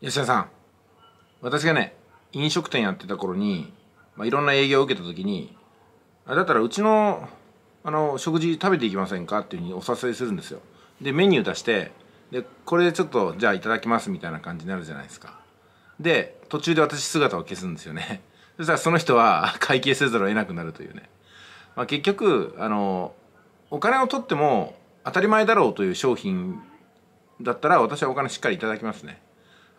吉田さん私がね飲食店やってた頃に、まあ、いろんな営業を受けた時にあだったらうちのあの食事食べていきませんかっていうふうにお誘いするんですよでメニュー出してでこれでちょっとじゃあいただきますみたいな感じになるじゃないですかで途中で私姿を消すんですよね そしたらその人は 会計せざるを得なくなるというね、まあ、結局あのお金を取っても当たり前だろうという商品だったら私はお金しっかりいただきますね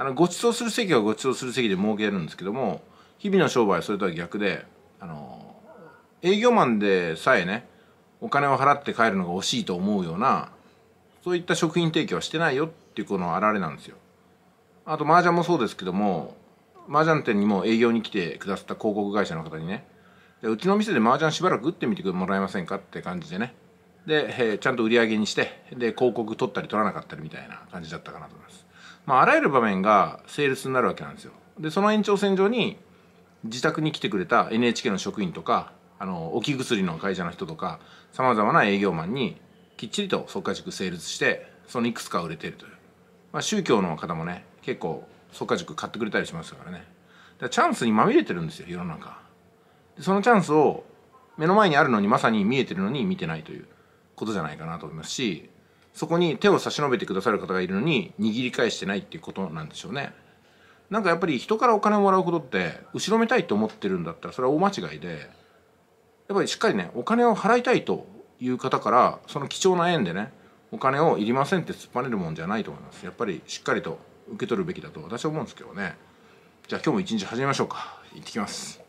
あのご馳走する席はご馳走する席で儲けるんですけども日々の商売はそれとは逆であの営業マンでさえねお金を払って帰るのが惜しいと思うようなそういった食品提供はしてないよっていうこのあられなんですよ。あと麻雀もそうですけども麻雀店にも営業に来てくださった広告会社の方にねうちの店で麻雀しばらく打ってみてもらえませんかって感じでねで、えちゃんと売り上げにしてで広告取ったり取らなかったりみたいな感じだったかなと思います、まあ、あらゆる場面がセールスになるわけなんですよでその延長線上に自宅に来てくれた NHK の職員とかあの置き薬の会社の人とかさまざまな営業マンにきっちりと即価塾成立してそのいくつか売れているという、まあ、宗教の方もね結構即価塾買ってくれたりしますからねだチャンスにまみれてるんですよ世の中そのチャンスを目の前にあるのにまさに見えてるのに見てないということじゃないかなと思いますしそこに手を差し伸べてくださる方がいるのに握り返してないっていうことなんでしょうね。なんかやっぱり人からお金をもらうことって後ろめたいと思ってるんだったらそれは大間違いでやっぱりしっかりねお金を払いたいという方からその貴重な縁でねお金をいりませんって突っぱねるもんじゃないと思いますやっぱりしっかりと受け取るべきだと私は思うんですけどねじゃあ今日も一日始めましょうか行ってきます